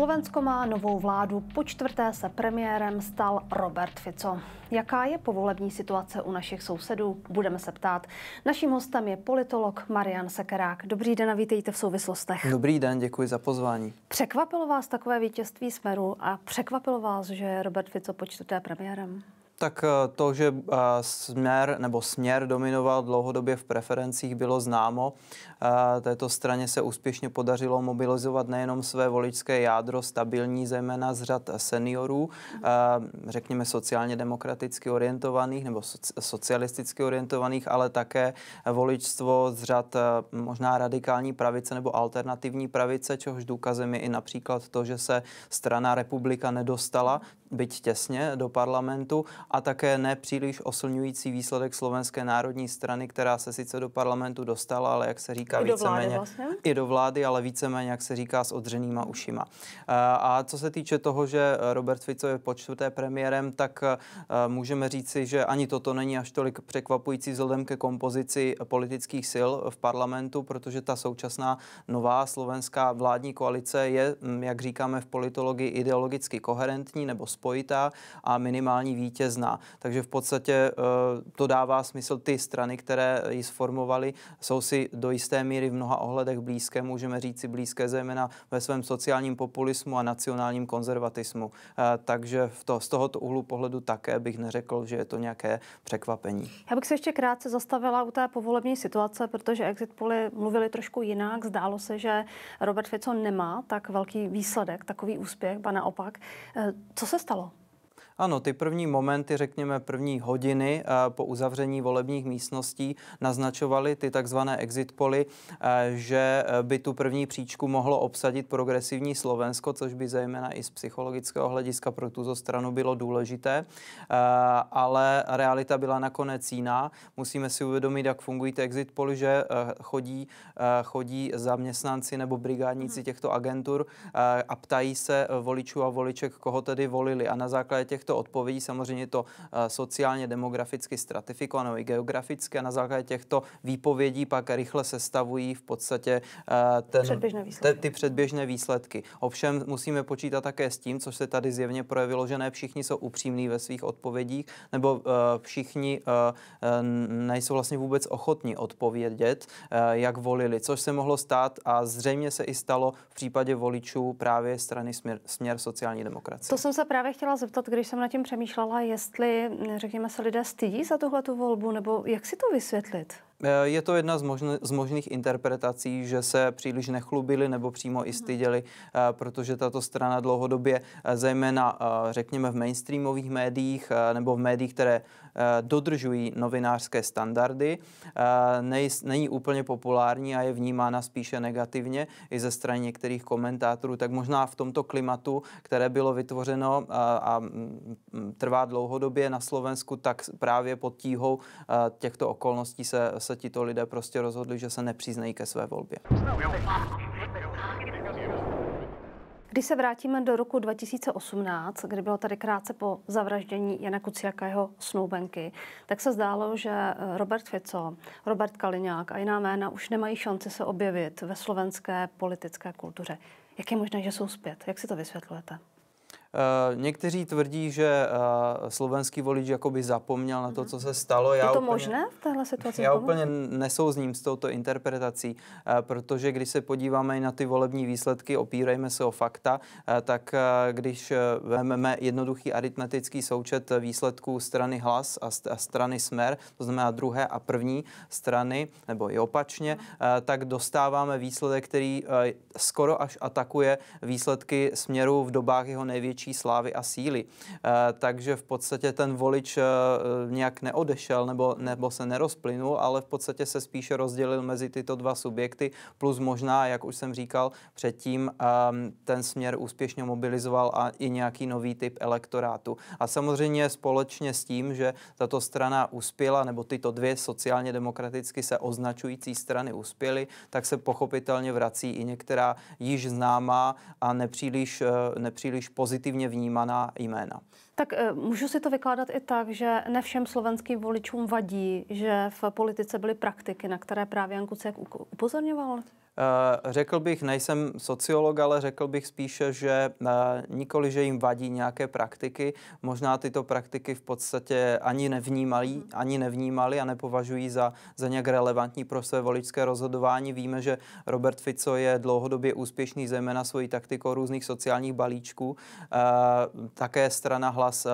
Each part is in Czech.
Slovensko má novou vládu, po čtvrté se premiérem stal Robert Fico. Jaká je povolební situace u našich sousedů? Budeme se ptát. Naším hostem je politolog Marian Sekerák. Dobrý den a vítejte v souvislostech. Dobrý den, děkuji za pozvání. Překvapilo vás takové vítězství Smeru a překvapilo vás, že je Robert Fico po čtvrté premiérem? Tak eh, to, že eh, směr nebo směr dominoval dlouhodobě v preferencích, bylo známo. Eh, této straně se úspěšně podařilo mobilizovat nejenom své voličské jádro, stabilní zejména z řad seniorů, řekněme sociálně demokraticky orientovaných nebo socialisticky orientovaných, ale také voličstvo z řad možná radikální pravice nebo alternativní pravice, čehož důkazem je i například to, že se strana republika nedostala, byť těsně, do parlamentu a také nepříliš oslňující výsledek slovenské národní strany, která se sice do parlamentu dostala, ale jak se říká víceméně vlastně? i do vlády, ale víceméně, jak se říká, s odřenýma ušima. A co se týče toho, že Robert Fico je po čtvrté premiérem, tak můžeme říci, že ani toto není až tolik překvapující vzhledem ke kompozici politických sil v parlamentu, protože ta současná nová slovenská vládní koalice je, mm, jak říkáme v politologii, ideologicky koherentní nebo spojitá a minimální vítěz zná. Takže v podstatě eh, to dává smysl ty strany, které ji sformovaly, jsou si do jisté míry v mnoha ohledech blízké, můžeme říct si blízké zejména ve svém sociálním populismu a nacionálním konzervatismu. Eh, takže v to, z tohoto úhlu pohledu také bych neřekl, že je to nějaké překvapení. Já bych se ještě krátce zastavila u té povolební situace, protože exit poly mluvili trošku jinak. Zdálo se, že Robert Fico nemá tak velký výsledek, takový úspěch, ba naopak. Eh, co se stalo? Ano, ty první momenty, řekněme první hodiny eh, po uzavření volebních místností naznačovaly ty takzvané exit poly, eh, že eh, by tu první příčku mohlo obsadit progresivní Slovensko, což by zejména i z psychologického hlediska pro tuto stranu bylo důležité, ale realita byla nakonec jiná. Musíme si uvědomit, jak fungují ty exit poly, že chodí, chodí zaměstnanci nebo brigádníci mhm. těchto agentur a ptají se voličů a voliček, koho tedy volili. A na základě těchto těchto odpovědí samozřejmě to eh, sociálně demograficky stratifikované i geograficky a na základě těchto výpovědí pak rychle sestavují v podstatě eh, ten, předběžné Te, ty předběžné výsledky. Ovšem musíme počítat také s tím, což se tady zjevně projevilo, že ne všichni jsou upřímní ve svých odpovědích, nebo eh, všichni nejsou vlastně vůbec ochotní odpovědět, jak volili, což se mohlo stát a zřejmě se i stalo v případě voličů právě strany Směr, směr sociální demokracie. To jsem se právě chtěla zeptat, když jsem nad tím přemýšlela, jestli, řekněme se, lidé stydí za tuhle tu volbu, nebo jak si to vysvětlit? Eh, je to jedna z, možn- z možných interpretací, že se příliš nechlubili nebo přímo i mhm. styděli, eh, protože tato strana dlouhodobě, eh, zejména řekněme v mainstreamových médiích nebo v médiích, které dodržují novinářské standardy, nej- není úplně populární a je vnímána spíše negativně i ze strany některých komentátorů. Tak možná v tomto klimatu, které bylo vytvořeno a mm, trvá dlouhodobě na Slovensku, tak právě pod tíhou těchto okolností se, se se tito lidé prostě rozhodli, že se nepřiznají ke své volbě. Když se vrátíme do roku 2018, kdy bylo tady krátce po zavraždění Jana Kuciaka jeho snoubenky, tak se zdálo, že Robert Fico, Robert Kaliňák a jiná jména už nemají šanci se objevit ve slovenské politické kultuře. Jak je možné, že jsou zpět? Jak si to vysvětlujete? Eh, někteří tvrdí, že eh, slovenský volič jakoby zapomněl na to, co se stalo. Já Je to úplně, možné v téhle situaci? Já úplně nesouzním s touto interpretací, eh, protože když se podíváme i na ty volební výsledky, opírejme se o fakta, tak když vezmeme jednoduchý aritmetický součet výsledků strany Hlas a strany Smer, to znamená druhé a první strany, nebo i opačně, tak dostáváme výsledek, který skoro až atakuje výsledky Směru v dobách jeho největší větší slávy a síly. Eh, takže v podstatě ten volič eh, nějak neodešel nebo, nebo se nerozplynul, ale v podstatě se spíše rozdělil mezi tyto dva subjekty, plus možná, jak už jsem říkal předtím, eh, ten směr úspěšně mobilizoval a i nějaký nový typ elektorátu. A samozřejmě společně s tím, že tato strana uspěla, nebo tyto dvě sociálně demokraticky se označující strany uspěly, tak se pochopitelně vrací i některá již známá a nepříliš, nepříliš pozitivní pozitivně vnímaná jména. Tak eh, můžu si to vykládat i tak, že ne všem slovenským voličům vadí, že v politice byly praktiky, na které právě Jan Kuciak upozorňoval? Eh, řekl bych, nejsem sociolog, ale řekl bych spíše, že eh, nikoli, že jim vadí nějaké praktiky, možná tyto praktiky v podstatě ani nevnímali, mhm. ani nevnímali a nepovažují za, za nějak relevantní pro své voličské rozhodování. Víme, že Robert Fico je dlouhodobě úspěšný zejména svojí taktikou různých sociálních balíčků. Eh, také strana Hlas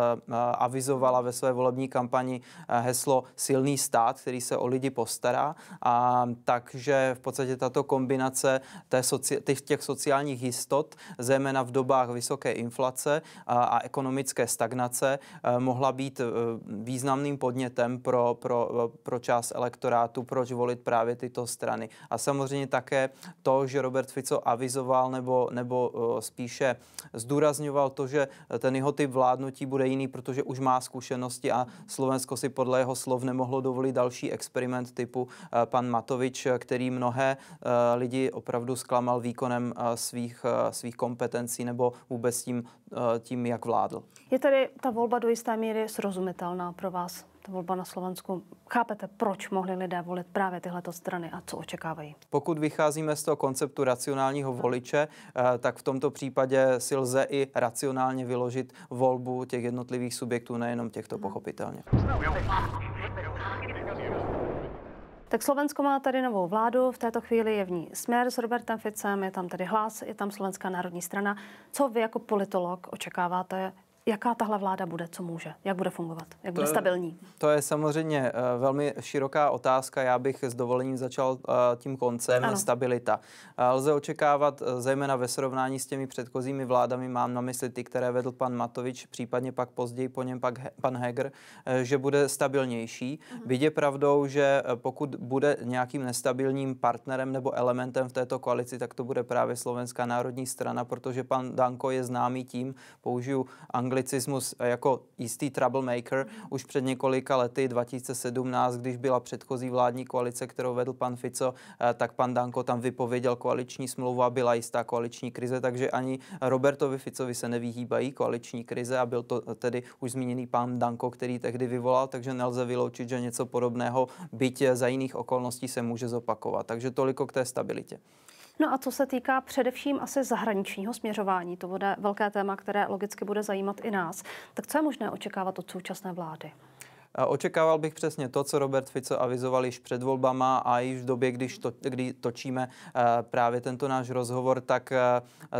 avizovala ve své volební kampani heslo silný stát, který se o lidi postará. A takže v podstatě tato kombinace kombinace té soci, těch, těch sociálních jistot, zejména v dobách vysoké inflace a, a ekonomické stagnace, eh, mohla být eh, významným podnětem pro, pro, pro část elektorátu, proč volit právě tyto strany. A samozřejmě také to, že Robert Fico avizoval nebo, nebo eh, spíše zdůrazňoval to, že ten jeho typ vládnutí bude jiný, protože už má zkušenosti a Slovensko si podle jeho slov nemohlo dovolit další experiment typu pan Matovič, který mnohé lidi opravdu zklamal výkonem eh, svých, eh, svých kompetencí nebo vůbec tím, eh, tím, jak vládl. Je tady ta volba do jisté míry srozumitelná pro vás? ta volba na Slovensku. Chápete, proč mohli lidé volit právě tyhleto strany a co očekávají? Pokud vycházíme z toho konceptu racionálního no. voliče, tak v tomto případě si lze i racionálně vyložit volbu těch jednotlivých subjektů, nejenom těchto mhm. pochopitelně. Hmm. Tak Slovensko má tady novou vládu, v této chvíli je v ní směr s Robertem Ficem, je tam tady hlas, je tam Slovenská národní strana. Co vy jako politolog očekáváte jaká tahle vláda bude, co může, jak bude fungovat, jak to bude stabilní? To je samozřejmě eh, velmi široká otázka. Já bych s dovolením začal eh, tím koncem ano. stabilita. Eh, lze očekávat, zejména ve srovnání s těmi předchozími vládami, mám na mysli ty, které vedl pan Matovič, případně pak později po něm pak pan Heger, že bude stabilnější. Mhm. Byť pravdou, že pokud bude nějakým nestabilním partnerem nebo elementem v této koalici, tak to bude právě Slovenská národní strana, protože pan Danko je známý tím, použiju angličtinu anglicismus jako jistý troublemaker už před několika lety, 2017, když byla předchozí vládní koalice, kterou vedl pan Fico, eh, tak pan Danko tam vypověděl koaliční smlouvu a byla jistá koaliční krize, takže ani Robertovi Ficovi se nevyhýbají koaliční krize a byl to eh, tedy už zmíněný pan Danko, který tehdy vyvolal, takže nelze vyloučit, že něco podobného, byť eh, za jiných okolností se může zopakovat. Takže toliko k té stabilitě. No a co se týká především asi zahraničního směřování, to bude velké téma, které logicky bude zajímat i nás, tak co je možné očekávat od současné vlády? Očekával bych přesně to, co Robert Fico avizoval již před volbama a již v době, když to, kdy točíme eh, právě tento náš rozhovor, tak eh,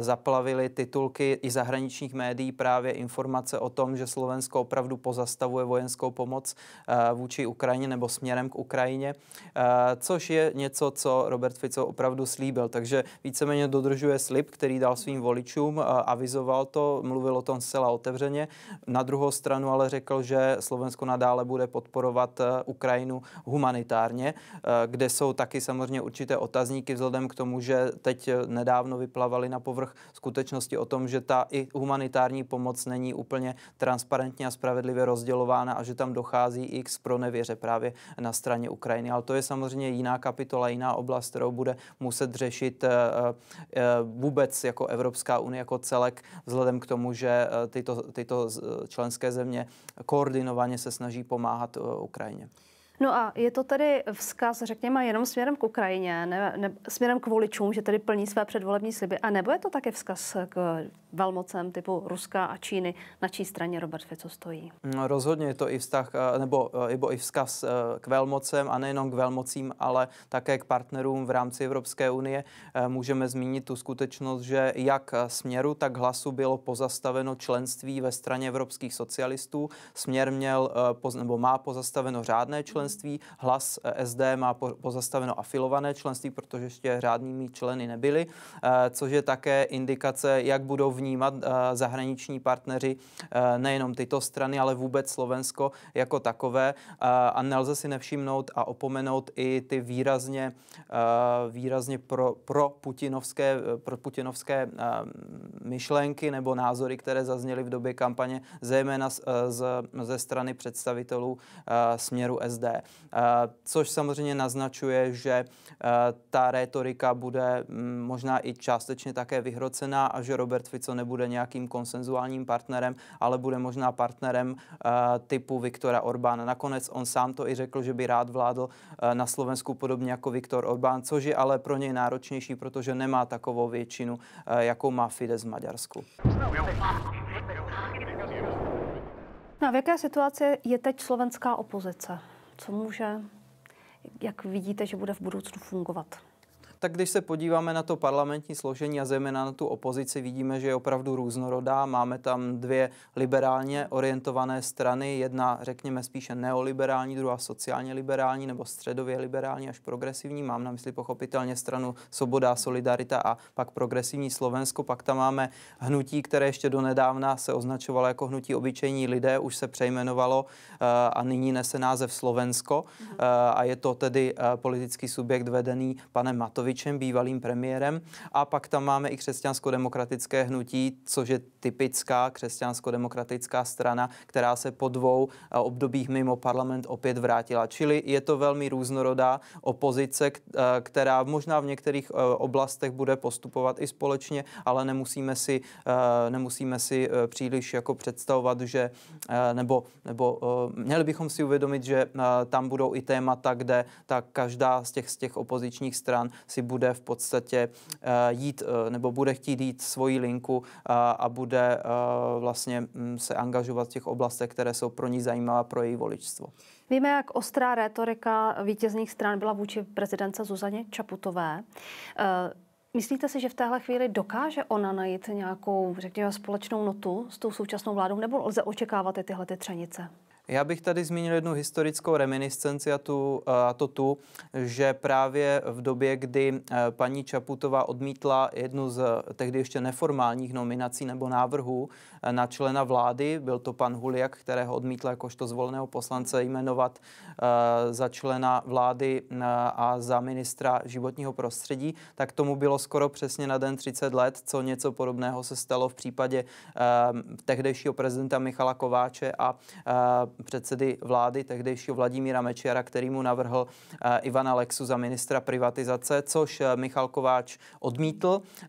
zaplavili titulky i zahraničních médií právě informace o tom, že Slovensko opravdu pozastavuje vojenskou pomoc eh, vůči Ukrajině nebo směrem k Ukrajině, což je něco, co Robert Fico opravdu slíbil. Takže víceméně dodržuje slib, který dal svým voličům, avizoval to, mluvil o tom zcela otevřeně. Na druhou stranu ale řekl, že Slovensko nadále bude podporovat eh, Ukrajinu humanitárně, eh, kde jsou taky samozřejmě určité otazníky vzhledem k tomu, že teď eh, nedávno vyplavaly na povrch skutečnosti o tom, že ta i humanitární pomoc není úplně transparentně a spravedlivě rozdělována a že tam dochází i k spronevěře právě na straně Ukrajiny. Ale to je samozřejmě jiná kapitola, jiná oblast, kterou bude muset řešit vůbec jako Evropská unie jako celek, vzhledem k tomu, že tyto, tyto členské země koordinovaně se snaží pomoci pomáhat eh, Ukrajině. No a je to tedy vzkaz, řekněme, jenom směrem k Ukrajině, ne, ne, směrem k voličům, že tedy plní své předvolební sliby, a nebo je to také vzkaz k velmocem typu Ruska a Číny, na čí straně Robert Fico stojí? No, rozhodně je to i vztah, eh, nebo, nebo eh, i vzkaz eh, k velmocem a nejenom k velmocím, ale také k partnerům v rámci Evropské unie. Můžeme zmínit tu skutečnost, že jak směru, tak hlasu bylo pozastaveno členství ve straně evropských socialistů. Směr měl, nebo má pozastaveno řádné členství členství. Hlas eh, SD má pozastaveno afilované členství, protože ještě řádnými členy nebyly, eh, což je také indikace, jak budou vnímat eh, zahraniční partneři nejenom tyto strany, ale vůbec Slovensko jako takové. A nelze si nevšimnout a opomenout i ty výrazně, výrazně pro, pro, putinovské, pro putinovské myšlenky nebo názory, které zazněly v době kampaně, zejména z, z, ze strany představitelů směru SD. Eh, což samozřejmě naznačuje, že eh, ta retorika bude mm, možná i částečně také vyhrocená a že Robert Fico nebude nějakým konsenzuálním partnerem, ale bude možná partnerem eh, typu Viktora Orbána. Nakonec on sám to i řekl, že by rád vládl na Slovensku podobně jako Viktor Orbán, což je ale pro něj náročnější, protože nemá takovou většinu, jakou má Fides v Maďarsku. No a v jaké situaci je teď slovenská opozice? co může, jak vidíte, že bude v budoucnu fungovat tak když se podíváme na to parlamentní složení a zejména na tu opozici, vidíme, že je opravdu různorodá. Máme tam dvě liberálně orientované strany, jedna řekněme spíše neoliberální, druhá sociálně liberální nebo středově liberální až progresivní. Mám na mysli pochopitelně stranu Svoboda, Solidarita a pak progresivní Slovensko. Pak tam máme hnutí, které ještě donedávna se označovalo jako hnutí obyčejní lidé, už se přejmenovalo eh, a nyní nese název Slovensko. Mhm. Eh, a je to tedy eh, politický subjekt vedený panem Matovi Plenkovičem, bývalým premiérem. A pak tam máme i křesťansko-demokratické hnutí, což je typická křesťansko-demokratická strana, která se po dvou eh, obdobích mimo parlament opět vrátila. Čili je to velmi různorodá opozice, eh, která možná v některých eh, oblastech bude postupovat i společně, ale nemusíme si, nemusíme si příliš jako představovat, že nebo, nebo měli bychom si uvědomit, že tam budou i témata, kde ta každá z těch, z těch opozičních stran si si bude v podstatě eh, jít eh, nebo bude chtít jít svoji linku eh, a bude vlastně mm, se angažovat v těch oblastech, které jsou pro ní zajímavé pro její voličstvo. Víme, jak ostrá retorika vítězných stran byla vůči prezidence Zuzaně Čaputové. Myslíte si, že v téhle chvíli dokáže ona najít nějakou, řekněme, společnou notu s tou současnou vládou, nebo lze očekávat i tyhle ty třenice? Já bych tady zmínil jednu historickou reminiscenci a, tu, a to tu, že právě v době, kdy eh, paní Čaputová odmítla jednu z tehdy ještě neformálních nominací nebo návrhů eh, na člena vlády, byl to pan Huliak, kterého odmítla jakožto zvoleného poslance jmenovat eh, za člena vlády a za ministra životního prostředí, tak tomu bylo skoro přesně na den 30 let, co něco podobného se stalo v případě tehdejšího prezidenta Michala Kováče a předsedy vlády tehdejšího Vladimíra Mečiara, který mu navrhl eh, Ivana Lexu za ministra privatizace, což eh, Michal Kováč odmítl eh,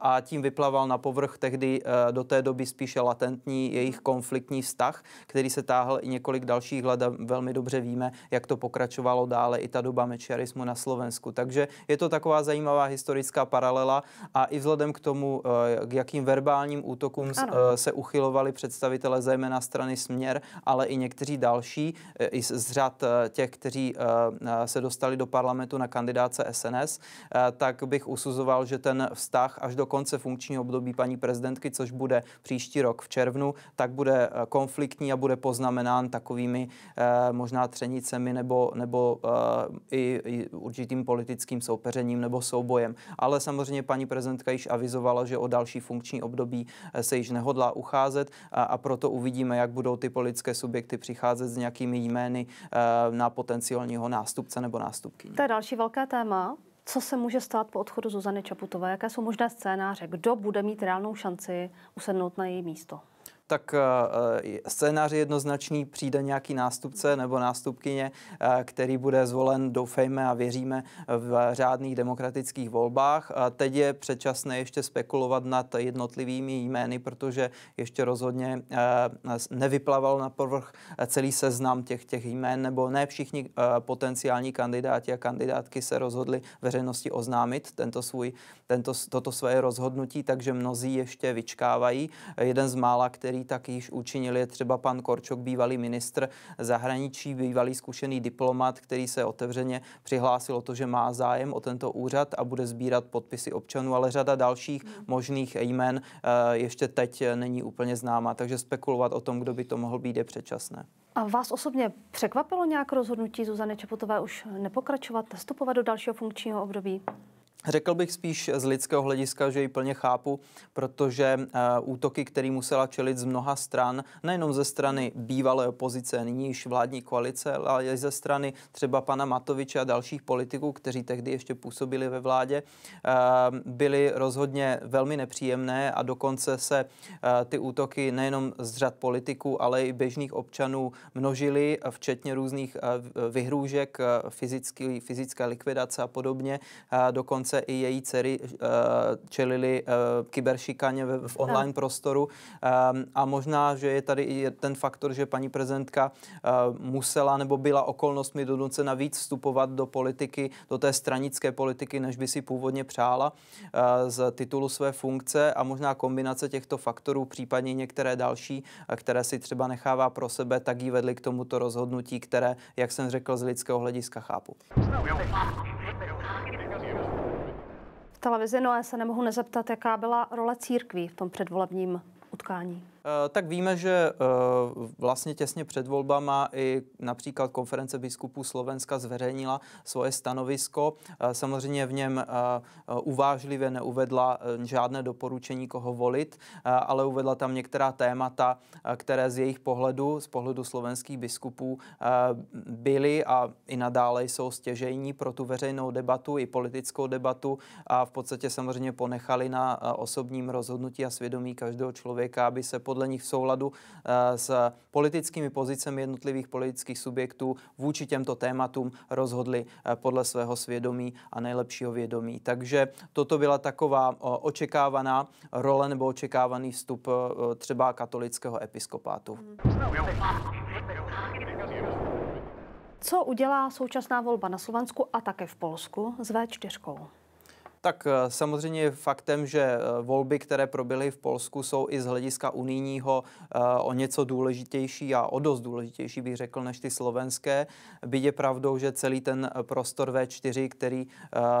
a tím vyplaval na povrch tehdy do té doby spíše latentní jejich konfliktní vztah, který se táhl i několik dalších let a velmi dobře víme, jak to pokračovalo dále i ta doba mečiarismu na Slovensku. Takže je to taková zajímavá historická paralela a i vzhledem k tomu, k jakým verbálním útokům ano. se uchylovali představitele zejména strany Směr, ale i některé někteří další eh, i z řad eh, těch, kteří eh, se dostali do parlamentu na kandidáce SNS, tak bych usuzoval, že ten vztah až do konce funkčního období paní prezidentky, což bude příští rok v červnu, tak bude konfliktní a bude poznamenán takovými možná třenicemi nebo, nebo i, i určitým politickým soupeřením nebo soubojem. Ale samozřejmě paní prezidentka již avizovala, že o další funkční období se již nehodlá ucházet a, a proto uvidíme, jak budou ty politické subjekty přicházet s nějakými jmény eh, na potenciálního nástupce nebo nástupky. To je další velké téma. Co se může stát po odchodu Zuzany Čaputové? Jaké jsou možné scénáře? Kdo bude mít reálnou šanci usednout na její místo? tak eh, eh, scénář je jednoznačný, přijde nějaký nástupce nebo nástupkyně, eh, který bude zvolen, doufejme a věříme, v řádných demokratických volbách. Teď je předčasné ještě spekulovat nad jednotlivými jmény, protože ještě rozhodně nevyplaval na povrch celý seznam těch, těch jmén, nebo ne všichni potenciální kandidáti a kandidátky se rozhodli veřejnosti oznámit tento svůj, tento, toto své rozhodnutí, takže mnozí ještě vyčkávají. Jeden z mála, který takový, tak již učinil je třeba pan Korčok, bývalý ministr zahraničí, bývalý zkušený diplomat, který se otevřeně přihlásil o to, že má zájem o tento úřad a bude sbírat podpisy občanů, ale řada dalších hmm. možných jmen eh, ještě teď není úplně známa, takže spekulovat o tom, kdo by to mohl být, je předčasné. A vás osobně překvapilo nějak rozhodnutí Zuzany Čepotové už nepokračovat, nastupovat do dalšího funkčního období? Řekl bych spíš z lidského hlediska, že ji plně chápu, protože eh, útoky, které musela čelit z mnoha stran, nejenom ze strany bývalé opozice, nyní již vládní koalice, ale i ze strany třeba pana Matoviče a dalších politiků, kteří tehdy ještě působili ve vládě, eh, byly rozhodně velmi nepříjemné a dokonce se eh, ty útoky nejenom z řad politiků, ale i běžných občanů množily, včetně různých vyhrůžek, fyzické, fyzické likvidace a podobně. Dokonce dokonce i její dcery uh, čelili uh, kyberšikaně v, v online no. prostoru. Um, a možná, že je tady i ten faktor, že paní prezidentka uh, musela nebo byla okolnostmi donucena víc vstupovat do politiky, do té stranické politiky, než by si původně přála uh, z titulu své funkce a možná kombinace těchto faktorů, případně některé další, které si třeba nechává pro sebe, tak ji vedly k tomuto rozhodnutí, které, jak jsem řekl, z lidského hlediska chápu televizi, no a já se nemohu nezeptat, jaká byla role církví v tom předvolebním utkání. Eh, tak víme, že eh, vlastně těsně před volbama i například konference biskupů Slovenska zveřejnila svoje stanovisko. Eh, samozřejmě v něm uvážlivě neuvedla žádné doporučení, koho volit, ale uvedla tam některá témata, které z jejich pohledu, z pohledu slovenských biskupů, byly a i nadále jsou stěžejní pro tu veřejnou debatu i politickou debatu a v podstatě samozřejmě ponechali na osobním rozhodnutí a svědomí každého člověka, aby se podle nich v souladu eh, s politickými pozicemi jednotlivých politických subjektů vůči těmto tématům rozhodli eh, podle svého svědomí a nejlepšího vědomí. Takže toto byla taková eh, očekávaná role nebo očekávaný vstup třeba katolického episkopátu. Co udělá současná volba na Slovensku a také v Polsku s V4? Tak eh, samozřejmě faktem, že eh, volby, které proběhly v Polsku, jsou i z hlediska unijního eh, o něco důležitější a o dost důležitější, bych řekl, než ty slovenské. Byť je pravdou, že celý ten prostor V4, který,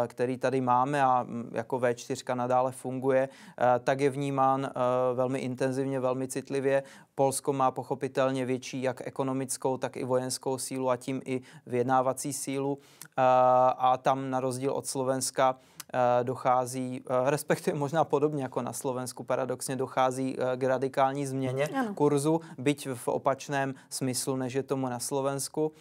který tady máme a mm, jako V4 nadále funguje, tak je vnímán velmi intenzivně, velmi citlivě. Polsko má pochopitelně větší jak ekonomickou, tak i vojenskou sílu a tím i vyjednávací sílu. A tam na rozdíl od Slovenska Eh, dochází, eh, respektive možná podobně jako na Slovensku, paradoxně dochází eh, k radikální změně ano. kurzu, byť v opačném smyslu, než je tomu na Slovensku,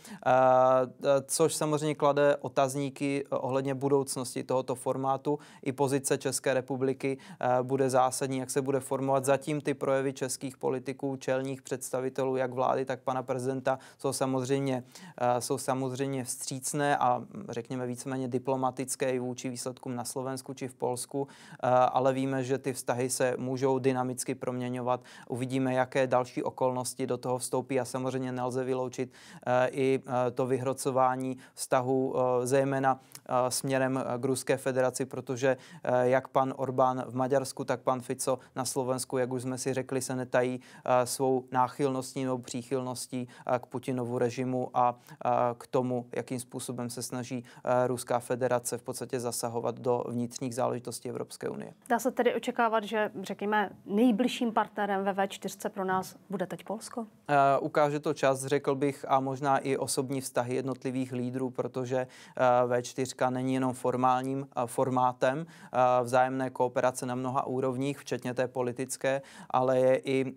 což samozřejmě klade otazníky ohledně budoucnosti tohoto formátu. I pozice České republiky bude zásadní, jak se bude formovat. Zatím ty projevy českých politiků, čelních představitelů, jak vlády, tak pana prezidenta, jsou samozřejmě, jsou samozřejmě vstřícné a hm, řekněme víceméně diplomatické i vůči výsledkům na Slovensku či v Polsku, eh, ale víme, že ty vztahy se můžou dynamicky proměňovat. Uvidíme, jaké další okolnosti do toho vstoupí a samozřejmě nelze vyloučit eh, i eh, to vyhrocování vztahu zejména směrem k Ruské federaci, protože jak pan Orbán v Maďarsku, tak pan Fico na Slovensku, jak už jsme si řekli, se netají svou náchylností nebo příchylností k Putinovu režimu a k tomu, jakým způsobem se snaží Ruská federace v podstatě zasahovat do do vnitřních záležitostí Evropské unie. Dá se tedy očekávat, že řekněme nejbližším partnerem ve V4 pro nás bude teď Polsko? Uh, ukáže to čas, řekl bych, a možná i osobní vztahy jednotlivých lídrů, protože uh, eh, V4 není jenom formálním uh, formátem uh, vzájemné kooperace na mnoha úrovních, včetně té politické, ale je i uh,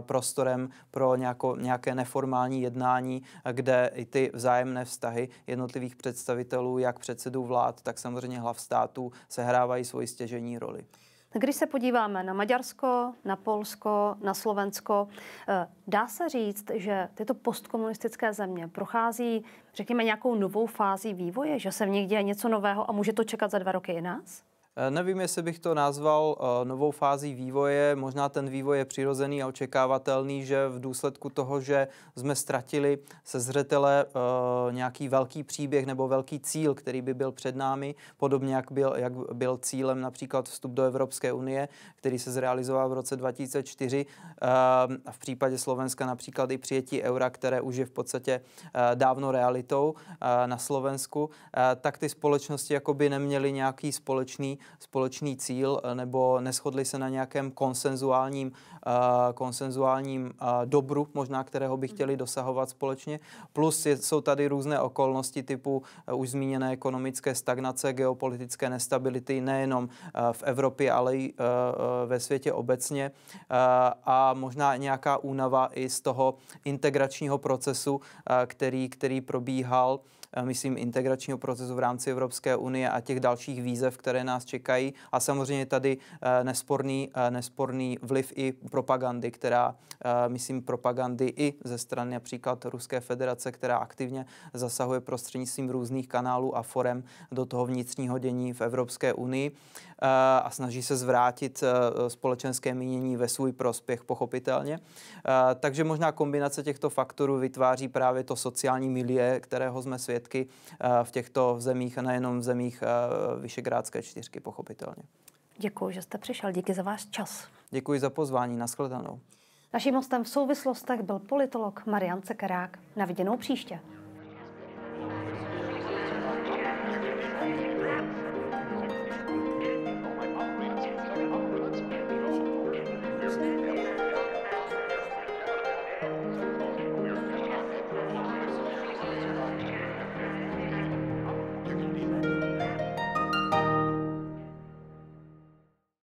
prostorem pro nějako, nějaké neformální jednání, kde i ty vzájemné vztahy jednotlivých představitelů, jak předsedů vlád, tak samozřejmě hlav stát, států sehrávají svoji stěžení roli. Když se podíváme na Maďarsko, na Polsko, na Slovensko, eh, dá se říct, že tyto postkomunistické země prochází, řekněme, nějakou novou fází vývoje, že se v nich děje něco nového a může to čekat za dva roky i nás? Eh, nevím, jestli bych to nazval eh, novou fází vývoje. Možná ten vývoj je přirozený a očekávatelný, že v důsledku toho, že jsme ztratili se zřetele eh, nějaký velký příběh nebo velký cíl, který by byl před námi, podobně jak byl, jak byl cílem například vstup do Evropské unie, který se zrealizoval v roce 2004 a v případě Slovenska například i přijetí eura, které už je v podstatě dávno realitou na Slovensku, tak ty společnosti jakoby neměly nějaký společný společný cíl eh, nebo neschodli se na nějakém konsenzuálním, eh, konsenzuálním eh, dobru, možná kterého by chtěli mhm. dosahovat společně. Plus jsou tady různé okolnosti typu už zmíněné ekonomické stagnace, geopolitické nestability nejenom v Evropě, ale i ve světě obecně a možná nějaká únava i z toho integračního procesu, který, který probíhal Eh, myslím, integračního procesu v rámci Evropské unie a těch dalších výzev, které nás čekají. A samozřejmě tady eh, nesporný, eh, nesporný vliv i propagandy, která, myslím, propagandy i ze strany například Ruské federace, která aktivně zasahuje prostřednictvím různých kanálů a forem do toho vnitřního dění v Evropské unii a snaží se zvrátit společenské mínění ve svůj prospěch, pochopitelně. Takže možná kombinace těchto faktorů vytváří právě to sociální milie, kterého jsme svět svědky eh, v těchto zemích a nejenom v zemích eh, Vyšegrádské čtyřky, pochopitelně. Děkuji, že jste přišel. Díky za váš čas. Děkuji za pozvání. Naschledanou. Naším hostem v souvislostech byl politolog Marian Cekerák. Na viděnou příště.